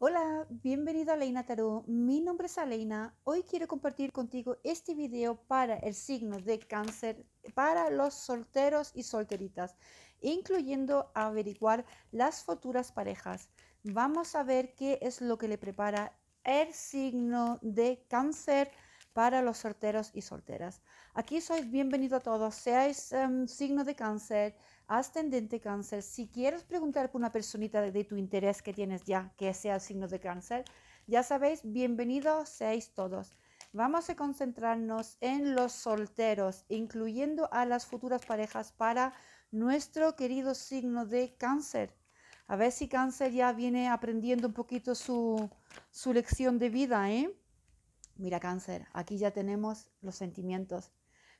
Hola, bienvenido a Leina Tarot. Mi nombre es Aleina. Hoy quiero compartir contigo este video para el signo de cáncer, para los solteros y solteritas, incluyendo averiguar las futuras parejas. Vamos a ver qué es lo que le prepara el signo de cáncer para los solteros y solteras. Aquí sois bienvenido a todos, seáis em, signo de cáncer, ascendente cáncer, si quieres preguntar por una personita de, tu interés que tienes ya, que sea el signo de cáncer, ya sabéis, bienvenidos seáis todos. Vamos a concentrarnos en los solteros, incluyendo a las futuras parejas para nuestro querido signo de cáncer. A ver si cáncer ya viene aprendiendo un poquito su, su lección de vida, ¿eh? Mira cáncer, aquí ya tenemos los sentimientos.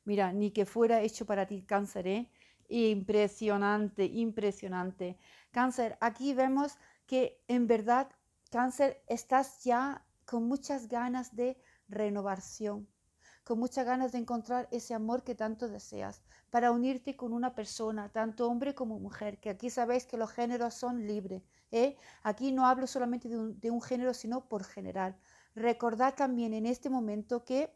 Mira, ni que fuera hecho para ti cáncer, ¿eh? Impresionante, impresionante. Cáncer, aquí vemos que en verdad, cáncer, estás ya con muchas ganas de renovación, con muchas ganas de encontrar ese amor que tanto deseas, para unirte con una persona, tanto hombre como mujer, que aquí sabéis que los géneros son libres. ¿eh? Aquí no hablo solamente de un, de un género, sino por general. Recordad también en este momento que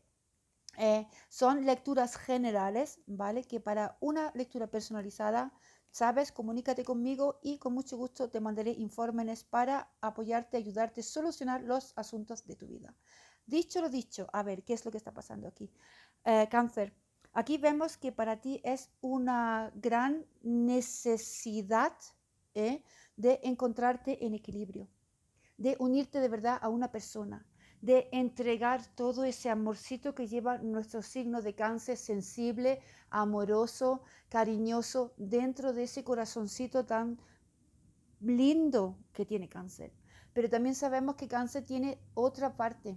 eh, son lecturas generales, ¿vale? Que para una lectura personalizada, sabes, comunícate conmigo y con mucho gusto te mandaré informes para apoyarte, ayudarte a solucionar los asuntos de tu vida. Dicho lo dicho, a ver, ¿qué es lo que está pasando aquí? Eh, cáncer. Aquí vemos que para ti es una gran necesidad ¿eh? de encontrarte en equilibrio, de unirte de verdad a una persona, de entregar todo ese amorcito que lleva nuestro signo de cáncer sensible, amoroso, cariñoso, dentro de ese corazoncito tan lindo que tiene cáncer. Pero también sabemos que cáncer tiene otra parte,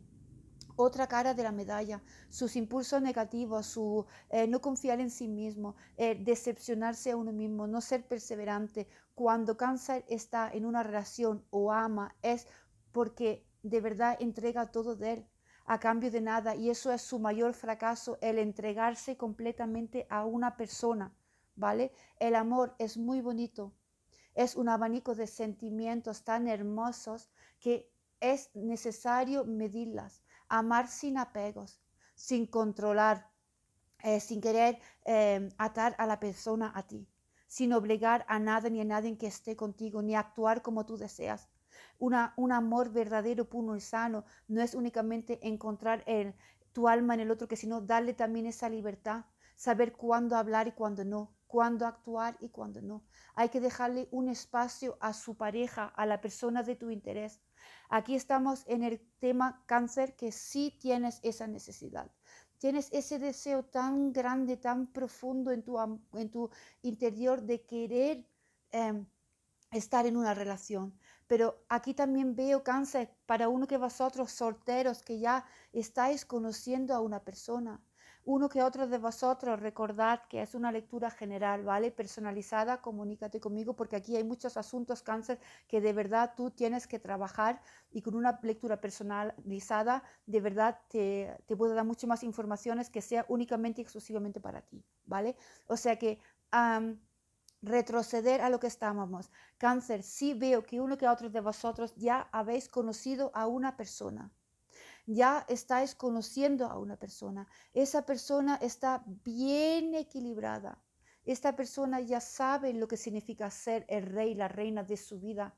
otra cara de la medalla, sus impulsos negativos, su eh, no confiar en sí mismo, eh, decepcionarse a uno mismo, no ser perseverante. Cuando cáncer está en una relación o ama es porque de verdad entrega todo de él a cambio de nada y eso es su mayor fracaso, el entregarse completamente a una persona, ¿vale? El amor es muy bonito, es un abanico de sentimientos tan hermosos que es necesario medirlas, amar sin apegos, sin controlar, eh, sin querer eh, atar a la persona a ti, sin obligar a nada ni a nadie que esté contigo, ni actuar como tú deseas un amor verdadero, puro y sano no es únicamente encontrar el, tu alma en el otro, que sino darle también esa libertad, saber cuándo hablar y cuándo no, cuándo actuar y cuándo no. Hay que dejarle un espacio a su pareja, a la persona de tu interés. Aquí estamos en el tema cáncer, que sí tienes esa necesidad. Tienes ese deseo tan grande, tan profundo en tu, interior de querer em, estar en una relación, pero aquí también veo cáncer para uno que vosotros solteros que ya estáis conociendo a una persona. Uno que otro de vosotros, recordad que es una lectura general, ¿vale? Personalizada, comunícate conmigo porque aquí hay muchos asuntos cáncer que de verdad tú tienes que trabajar y con una lectura personalizada de verdad te, te puedo dar mucho más informaciones que sea únicamente y exclusivamente para ti, ¿vale? O sea que retroceder a lo que estábamos. Cáncer, sí veo que uno que otro de vosotros ya habéis conocido a una persona. Ya estáis conociendo a una persona. Esa persona está bien equilibrada. Esta persona ya sabe lo que significa ser el rey, la reina de su vida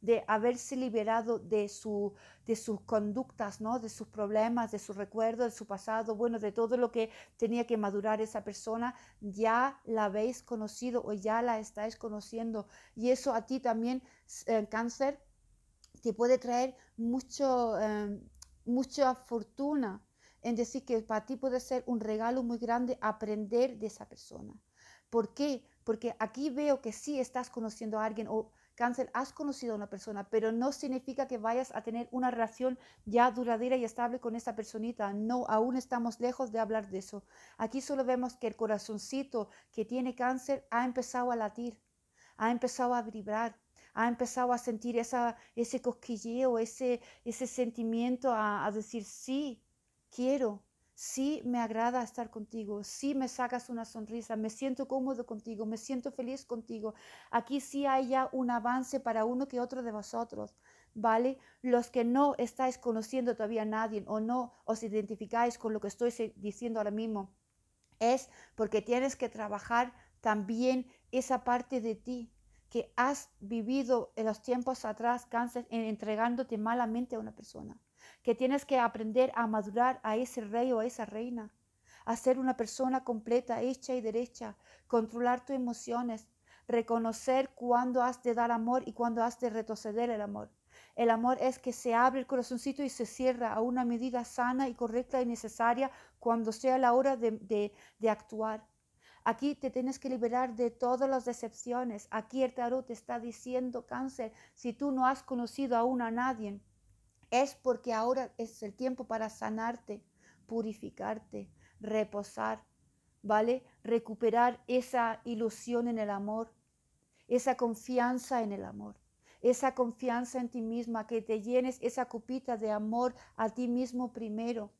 de haberse liberado de, su, de sus conductas, ¿no? de sus problemas, de sus recuerdos, de su pasado, bueno, de todo lo que tenía que madurar esa persona, ya la habéis conocido o ya la estáis conociendo. Y eso a ti también, eh, cáncer, te puede traer mucho, em, mucha fortuna. En decir que para ti puede ser un regalo muy grande aprender de esa persona. ¿Por qué? Porque aquí veo que sí estás conociendo a alguien o cáncer has conocido a una persona, pero no significa que vayas a tener una relación ya duradera y estable con esa personita. No, aún estamos lejos de hablar de eso. Aquí solo vemos que el corazoncito que tiene cáncer ha empezado a latir, ha empezado a vibrar, ha empezado a sentir esa, ese cosquilleo, ese, ese sentimiento a, a decir, sí, quiero, sí me agrada estar contigo, sí me sacas una sonrisa, me siento cómodo contigo, me siento feliz contigo. Aquí sí hay ya un avance para uno que otro de vosotros, ¿vale? Los que no estáis conociendo todavía a nadie o no os identificáis con lo que estoy diciendo ahora mismo, es porque tienes que trabajar también esa parte de ti que has vivido en los tiempos atrás, cáncer, entregándote malamente a una persona que tienes que aprender a madurar a ese rey o a esa reina, a ser una persona completa, hecha y derecha, controlar tus emociones, reconocer cuándo has de dar amor y cuándo has de retroceder el amor. El amor es que se abre el corazoncito y se cierra a una medida sana y correcta y necesaria cuando sea la hora de, de actuar. Aquí te tienes que liberar de todas las decepciones. Aquí el tarot te está diciendo cáncer, si tú no has conocido aún a nadie, es porque ahora es el tiempo para sanarte, purificarte, reposar, ¿vale? Recuperar esa ilusión en el amor, esa confianza en el amor, esa confianza en ti misma, que te llenes esa cupita de amor a ti mismo primero,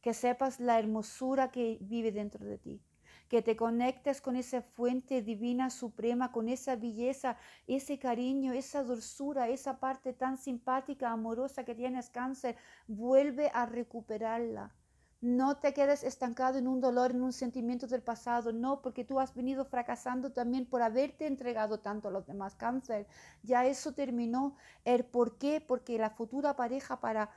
que sepas la hermosura que vive dentro de ti que te conectes con esa fuente divina suprema, con esa belleza, ese cariño, esa dulzura, esa parte tan simpática, amorosa que tienes cáncer, vuelve a recuperarla. No te quedes estancado en un dolor, en un sentimiento del pasado, no, porque tú has venido fracasando también por haberte entregado tanto a los demás cáncer. Ya eso terminó. ¿El por qué? Porque la futura pareja para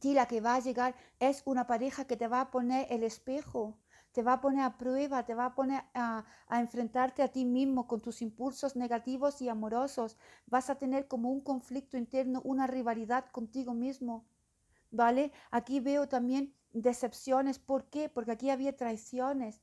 ti, la que va a llegar, es una pareja que te va a poner el espejo te va a poner a prueba, te va a poner a, enfrentarte a ti mismo con tus impulsos negativos y amorosos. Vas a tener como un conflicto interno, una rivalidad contigo mismo. ¿Vale? Aquí veo también decepciones. ¿Por qué? Porque aquí había traiciones.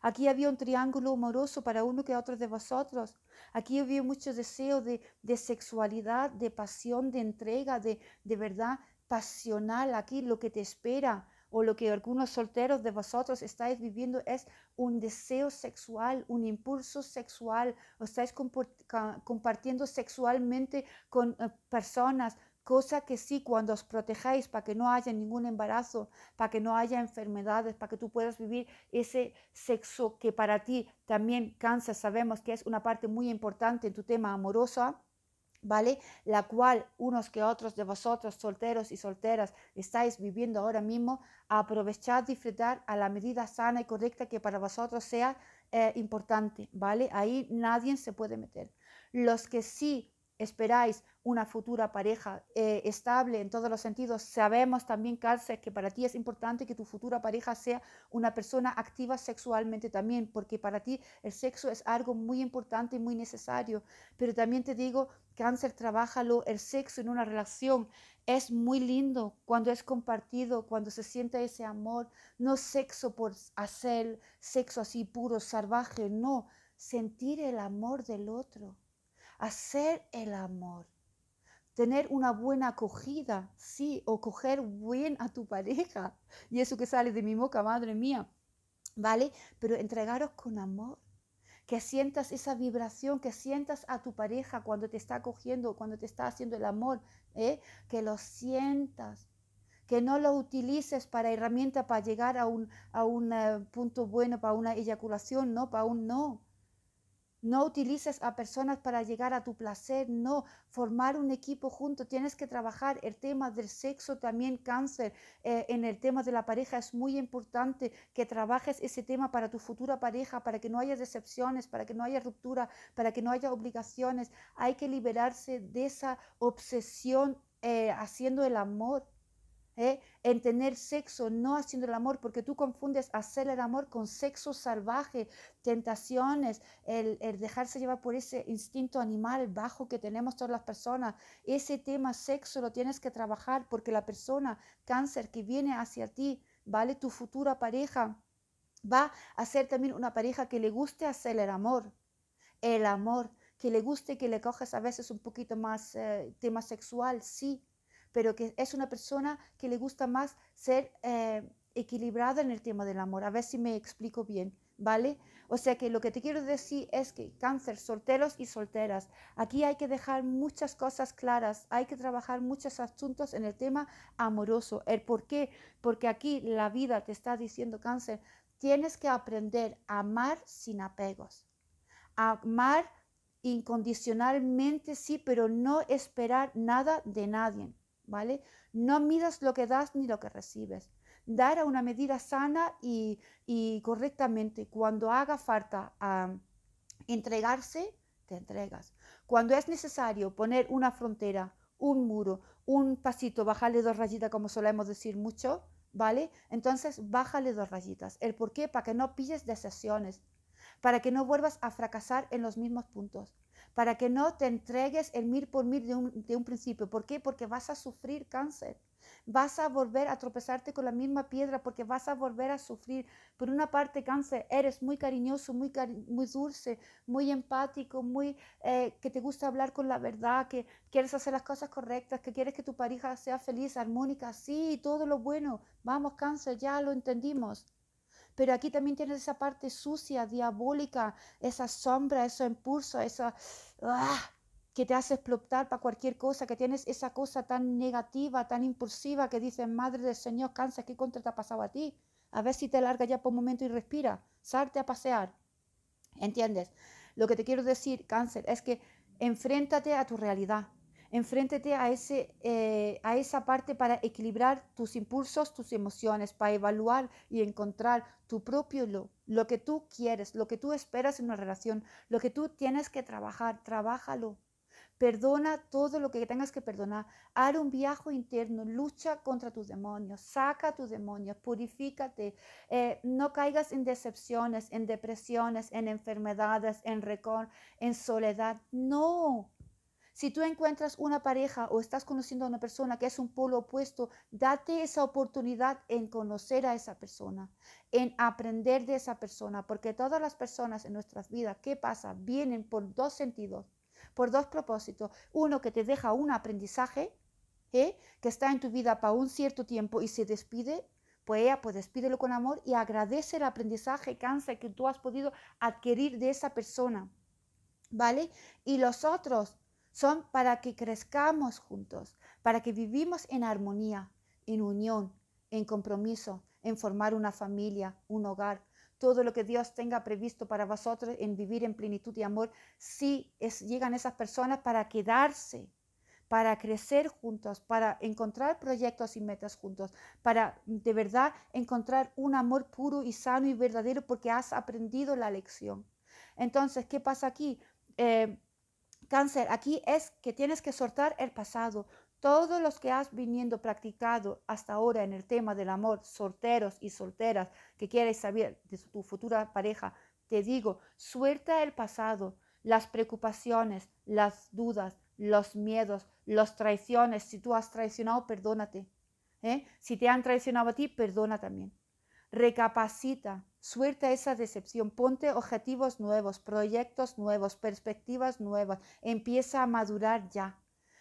Aquí había un triángulo amoroso para uno que otro de vosotros. Aquí había mucho deseo de, sexualidad, de pasión, de entrega, de, de verdad pasional. Aquí lo que te espera o lo que algunos solteros de vosotros estáis viviendo es un deseo sexual, un impulso sexual, o estáis compartiendo sexualmente con eh, personas, cosa que sí cuando os protejáis para que no haya ningún embarazo, para que no haya enfermedades, para que tú puedas vivir ese sexo que para ti también cansa, sabemos que es una parte muy importante en tu tema amorosa ¿vale? La cual unos que otros de vosotros, solteros y solteras, estáis viviendo ahora mismo, aprovechad, disfrutar a la medida sana y correcta que para vosotros sea eh, importante, ¿vale? Ahí nadie se puede meter. Los que sí esperáis una futura pareja eh, estable en todos los sentidos. Sabemos también, cáncer que para ti es importante que tu futura pareja sea una persona activa sexualmente también, porque para ti el sexo es algo muy importante y muy necesario. Pero también te digo, Cáncer, trabajalo, El sexo en una relación es muy lindo cuando es compartido, cuando se siente ese amor. No sexo por hacer, sexo así puro, salvaje, no. Sentir el amor del otro hacer el amor, tener una buena acogida, sí, o coger bien a tu pareja. Y eso que sale de mi boca, madre mía, ¿vale? Pero entregaros con amor que sientas esa vibración, que sientas a tu pareja cuando te está cogiendo, cuando te está haciendo el amor, ¿eh? que lo sientas, que no lo utilices para herramienta para llegar a un, a un eh, punto bueno, para una eyaculación, no, para un no, no utilices a personas para llegar a tu placer, no. Formar un equipo junto, tienes que trabajar el tema del sexo, también cáncer, eh, en el tema de la pareja es muy importante que trabajes ese tema para tu futura pareja, para que no haya decepciones, para que no haya ruptura, para que no haya obligaciones. Hay que liberarse de esa obsesión eh, haciendo el amor. ¿eh? en tener sexo, no haciendo el amor, porque tú confundes hacer el amor con sexo salvaje, tentaciones, el, dejarse llevar por ese instinto animal bajo que tenemos todas las personas. Ese tema sexo lo tienes que trabajar porque la persona cáncer que viene hacia ti, ¿vale? Tu futura pareja va a ser también una pareja que le guste hacer el amor. El amor, que le guste que le cojas a veces un poquito más eh, tema sexual, sí, pero que es una persona que le gusta más ser eh, equilibrada en el tema del amor. A ver si me explico bien, ¿vale? O sea que lo que te quiero decir es que cáncer, solteros y solteras, aquí hay que dejar muchas cosas claras, hay que trabajar muchos asuntos en el tema amoroso. ¿El por qué? Porque aquí la vida te está diciendo cáncer, tienes que aprender a amar sin apegos, a amar incondicionalmente, sí, pero no esperar nada de nadie. No midas lo que das ni lo que recibes. Dar a una medida sana y, correctamente. Cuando haga falta entregarse, te entregas. Cuando es necesario poner una frontera, un muro, un pasito, bajarle dos rayitas, como solemos decir mucho, ¿vale? Entonces, bájale dos rayitas. ¿El por qué? Para que no pilles decepciones, para que no vuelvas a fracasar en los mismos puntos para que no te entregues el mil por mil de un, principio. ¿Por qué? Porque vas a sufrir cáncer. Vas a volver a tropezarte con la misma piedra porque vas a volver a sufrir. Por una parte, cáncer, eres muy cariñoso, muy, muy dulce, muy empático, muy eh, que te gusta hablar con la verdad, que quieres hacer las cosas correctas, que quieres que tu pareja sea feliz, armónica, sí, todo lo bueno. Vamos, cáncer, ya lo entendimos. Pero aquí también tienes esa parte sucia, diabólica, esa sombra, ese impulso, esa... Ah, que te hace explotar para cualquier cosa, que tienes esa cosa tan negativa, tan impulsiva, que dices, Madre del Señor, cáncer, ¿qué contra te ha pasado a ti? A ver si te largas ya por un momento y respira, salte a pasear. ¿Entiendes? Lo que te quiero decir, cáncer, es que enfréntate a tu realidad. Enfréntete a, ese, eh, a esa parte para equilibrar tus impulsos, tus emociones, para evaluar y encontrar tu propio lo, lo que tú quieres, lo que tú esperas en una relación, lo que tú tienes que trabajar, trabájalo. Perdona todo lo que tengas que perdonar. Haz un viaje interno, lucha contra tus demonios, saca tus demonios, purifícate. Eh, no caigas en decepciones, en depresiones, en enfermedades, en récord, en soledad. No, si tú encuentras una pareja o estás conociendo a una persona que es un polo opuesto, date esa oportunidad en conocer a esa persona, en aprender de esa persona, porque todas las personas en nuestras vidas, ¿qué pasa? Vienen por dos sentidos, por dos propósitos. Uno que te deja un aprendizaje, ¿eh? que está en tu vida para un cierto tiempo y se despide, pues ella, pues despídelo con amor y agradece el aprendizaje, cáncer que tú has podido adquirir de esa persona, ¿vale? Y los otros son para que crezcamos juntos, para que vivimos en armonía, en unión, en compromiso, en formar una familia, un hogar. Todo lo que Dios tenga previsto para vosotros en vivir en plenitud y amor, si llegan esas personas para quedarse, para crecer juntos, para encontrar proyectos y metas juntos, para de verdad encontrar un amor puro y sano y verdadero porque has aprendido la lección. Entonces, ¿qué pasa aquí? Eh, Cáncer, aquí es que tienes que soltar el pasado. Todos los que has viniendo practicado hasta ahora en el tema del amor, solteros y solteras que quieres saber de tu futura pareja, te digo, suelta el pasado, las preocupaciones, las dudas, los miedos, las traiciones. Si tú has traicionado, perdónate. ¿eh? Si te han traicionado a ti, perdona también. Recapacita, Suelta esa decepción, ponte objetivos nuevos, proyectos nuevos, perspectivas nuevas. Empieza a madurar ya.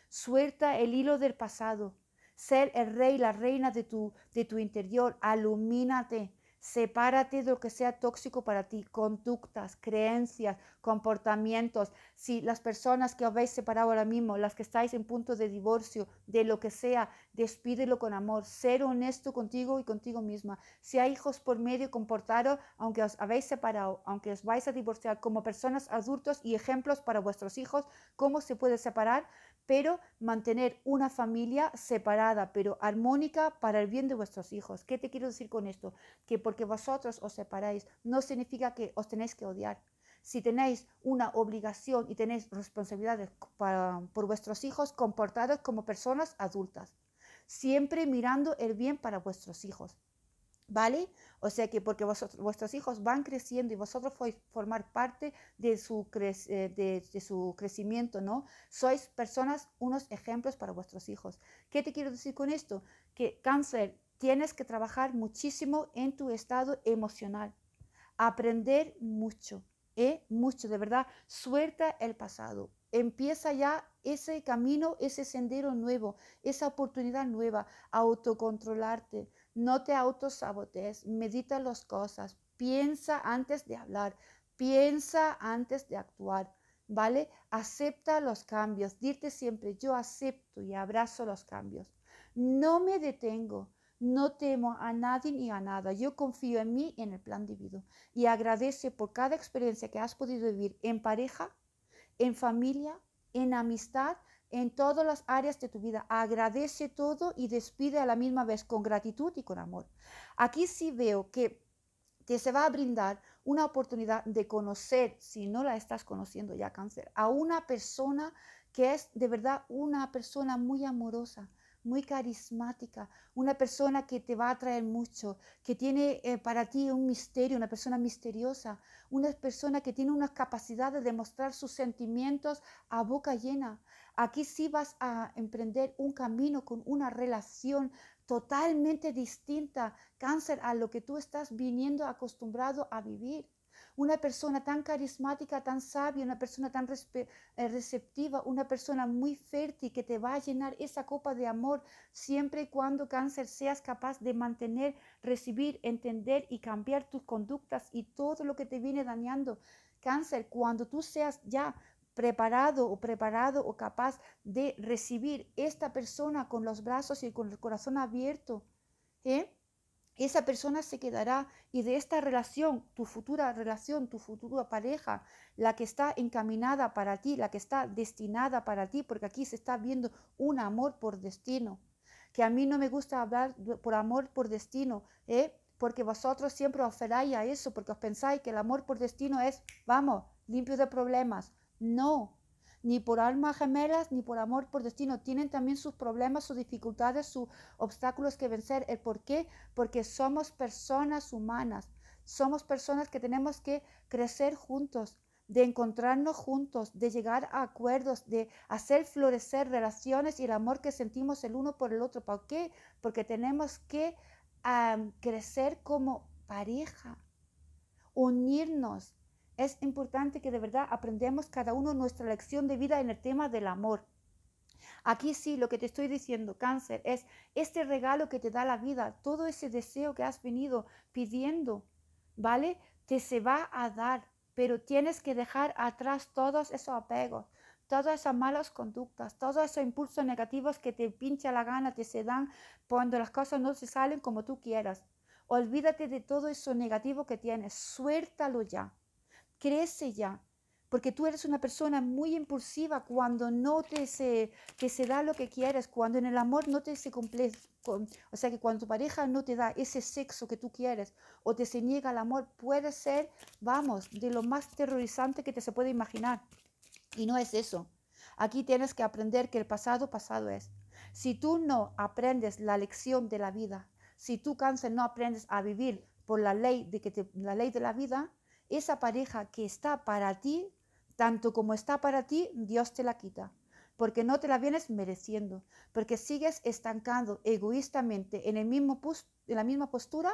Suelta el hilo del pasado. Ser el rey, la reina de tu, de tu interior. Alumínate. Sepárate de lo que sea tóxico para ti, conductas, creencias, comportamientos. Si las personas que habéis separado ahora mismo, las que estáis en punto de divorcio, de lo que sea, despídelo con amor. Ser honesto contigo y contigo misma. Si hay hijos por medio, comportaros, aunque os habéis separado, aunque os vais a divorciar, como personas adultos y ejemplos para vuestros hijos, cómo se puede separar pero mantener una familia separada, pero armónica para el bien de vuestros hijos. ¿Qué te quiero decir con esto? Que porque vosotros os separáis no significa que os tenéis que odiar. Si tenéis una obligación y tenéis responsabilidades por vuestros hijos, comportaos como personas adultas, siempre mirando el bien para vuestros hijos. ¿Vale? O sea que porque vuestros hijos van creciendo y vosotros formar parte eh, de su, crecimiento, ¿no? Sois personas, unos ejemplos para vuestros hijos. ¿Qué te quiero decir con esto? Que cáncer, tienes que trabajar muchísimo en tu estado emocional, aprender mucho, ¿eh? Mucho, de verdad, suelta el pasado, empieza ya ese camino, ese sendero nuevo, esa oportunidad nueva, autocontrolarte, no te autosabotees, medita las cosas, piensa antes de hablar, piensa antes de actuar, ¿vale? Acepta los cambios, dirte siempre, yo acepto y abrazo los cambios. No me detengo, no temo a nadie ni a nada, yo confío en mí y en el plan divino y agradece por cada experiencia que has podido vivir en pareja, en familia, en amistad en todas las áreas de tu vida. Agradece todo y despide a la misma vez con gratitud y con amor. Aquí sí veo que te se va a brindar una oportunidad de conocer, si no la estás conociendo ya cáncer, a una persona que es de verdad una persona muy amorosa, muy carismática, una persona que te va a atraer mucho, que tiene eh, para ti un misterio, una persona misteriosa, una persona que tiene una capacidad de demostrar sus sentimientos a boca llena. Aquí sí vas a emprender un camino con una relación totalmente distinta, cáncer, a lo que tú estás viniendo acostumbrado a vivir. Una persona tan carismática, tan sabia, una persona tan eh, receptiva, una persona muy fértil que te va a llenar esa copa de amor siempre y cuando cáncer seas capaz de mantener, recibir, entender y cambiar tus conductas y todo lo que te viene dañando. Cáncer, cuando tú seas ya preparado o preparado o capaz de recibir esta persona con los brazos y con el corazón abierto, ¿eh? esa persona se quedará y de esta relación, tu futura relación, tu futura pareja, la que está encaminada para ti, la que está destinada para ti, porque aquí se está viendo un amor por destino, que a mí no me gusta hablar por amor por destino, ¿eh? porque vosotros siempre os feráis a eso, porque os pensáis que el amor por destino es, vamos, limpio de problemas, no, ni por almas gemelas, ni por amor, por destino. Tienen también sus problemas, sus dificultades, sus obstáculos que vencer. ¿El por qué? Porque somos personas humanas. Somos personas que tenemos que crecer juntos, de encontrarnos juntos, de llegar a acuerdos, de hacer florecer relaciones y el amor que sentimos el uno por el otro. ¿Por qué? Porque tenemos que crecer como pareja, unirnos, es importante que de verdad aprendamos cada uno nuestra lección de vida en el tema del amor. Aquí sí, lo que te estoy diciendo, cáncer, es este regalo que te da la vida, todo ese deseo que has venido pidiendo, ¿vale? Te se va a dar, pero tienes que dejar atrás todos esos apegos, todas esas malas conductas, todos esos impulsos negativos que te pincha la gana, te se dan cuando las cosas no se salen como tú quieras. Olvídate de todo eso negativo que tienes, suéltalo ya crece ya, porque tú eres una persona muy impulsiva cuando no te se, que se da lo que quieres, cuando en el amor no te se cumple, o sea que cuando tu pareja no te da ese sexo que tú quieres o te se niega el amor, puede ser, vamos, de lo más terrorizante que te se puede imaginar. Y no es eso. Aquí tienes que aprender que el pasado pasado es. Si tú no aprendes la lección de la vida, si tú cáncer no aprendes a vivir por la ley de que la ley de la vida, esa pareja que está para ti, tanto como está para ti, Dios te la quita, porque no te la vienes mereciendo, porque sigues estancando egoístamente en, el mismo en la misma postura,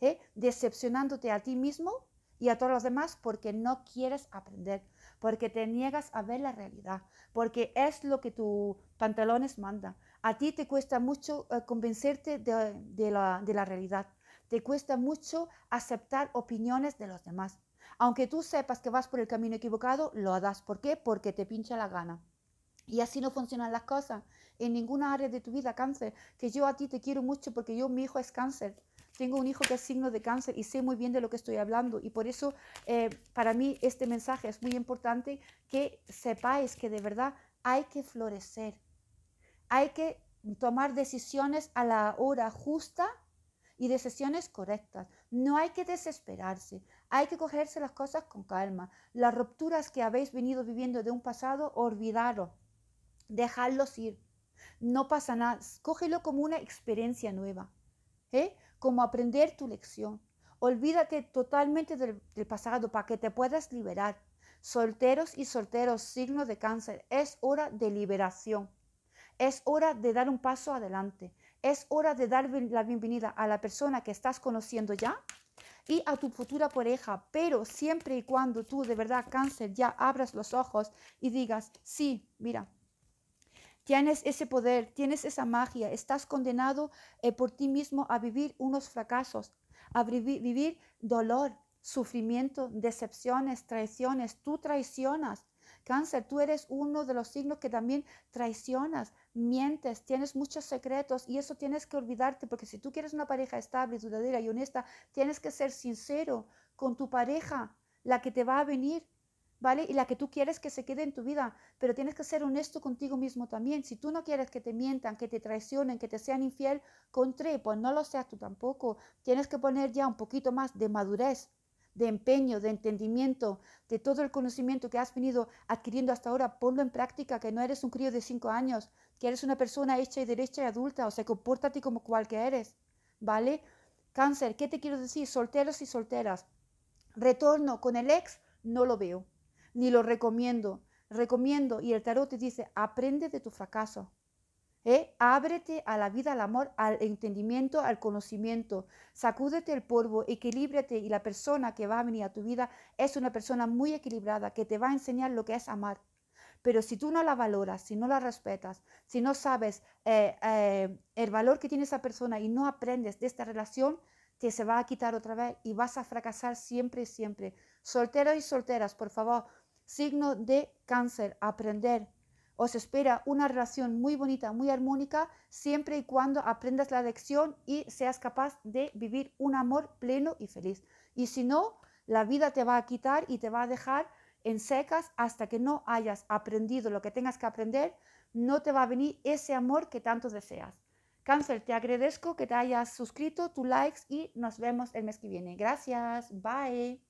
¿eh? decepcionándote a ti mismo y a todos los demás porque no quieres aprender, porque te niegas a ver la realidad, porque es lo que tus pantalones mandan. A ti te cuesta mucho eh, convencerte de la realidad, te cuesta mucho aceptar opiniones de los demás. Aunque tú sepas que vas por el camino equivocado, lo hagas. ¿Por qué? Porque te pincha la gana. Y así no funcionan las cosas. En ninguna área de tu vida, cáncer. Que yo a ti te quiero mucho porque yo, mi hijo es cáncer. Tengo un hijo que es signo de cáncer y sé muy bien de lo que estoy hablando. Y por eso, eh, para mí, este mensaje es muy importante que sepáis que de verdad hay que florecer. Hay que tomar decisiones a la hora justa y decisiones correctas. No hay que desesperarse. Hay que cogerse las cosas con calma. Las rupturas que habéis venido viviendo de un pasado, olvidaros, dejadlos ir. No pasa nada, cógelo como una experiencia nueva, ¿eh? como aprender tu lección. Olvídate totalmente del, pasado para que te puedas liberar. Solteros y solteros, signo de cáncer, es hora de liberación. Es hora de dar un paso adelante. Es hora de dar la bienvenida a la persona que estás conociendo ya y a tu futura pareja, pero siempre y cuando tú de verdad, cáncer, ya abras los ojos y digas, sí, mira, tienes ese poder, tienes esa magia, estás condenado eh, por ti mismo a vivir unos fracasos, a vivir dolor, sufrimiento, decepciones, traiciones, tú traicionas, Cáncer, tú eres uno de los signos que también traicionas, mientes, tienes muchos secretos y eso tienes que olvidarte porque si tú quieres una pareja estable, duradera y honesta, tienes que ser sincero con tu pareja, la que te va a venir, ¿vale? Y la que tú quieres que se quede en tu vida, pero tienes que ser honesto contigo mismo también. Si tú no quieres que te mientan, que te traicionen, que te sean infiel, contré pues no lo seas tú tampoco. Tienes que poner ya un poquito más de madurez de empeño, de entendimiento, de todo el conocimiento que has venido adquiriendo hasta ahora, ponlo en práctica, que no eres un crío de cinco años, que eres una persona hecha y derecha y adulta, o sea, compórtate como cual que eres, ¿vale? Cáncer, ¿qué te quiero decir? Solteros y solteras. Retorno con el ex, no lo veo, ni lo recomiendo. Recomiendo, y el tarot te dice, aprende de tu fracaso, ¿eh? Ábrete a la vida, al amor, al entendimiento, al conocimiento. Sacúdete el polvo, equilíbrate y la persona que va a venir a tu vida es una persona muy equilibrada que te va a enseñar lo que es amar. Pero si tú no la valoras, si no la respetas, si no sabes eh, eh, el valor que tiene esa persona y no aprendes de esta relación, te se va a quitar otra vez y vas a fracasar siempre y siempre. Solteros y solteras, por favor, signo de cáncer, aprender, os espera una relación muy bonita, muy armónica, siempre y cuando aprendas la lección y seas capaz de vivir un amor pleno y feliz. Y si no, la vida te va a quitar y te va a dejar en secas hasta que no hayas aprendido lo que tengas que aprender, no te va a venir ese amor que tanto deseas. Cáncer, te agradezco que te hayas suscrito, tu likes y nos vemos el mes que viene. Gracias, bye.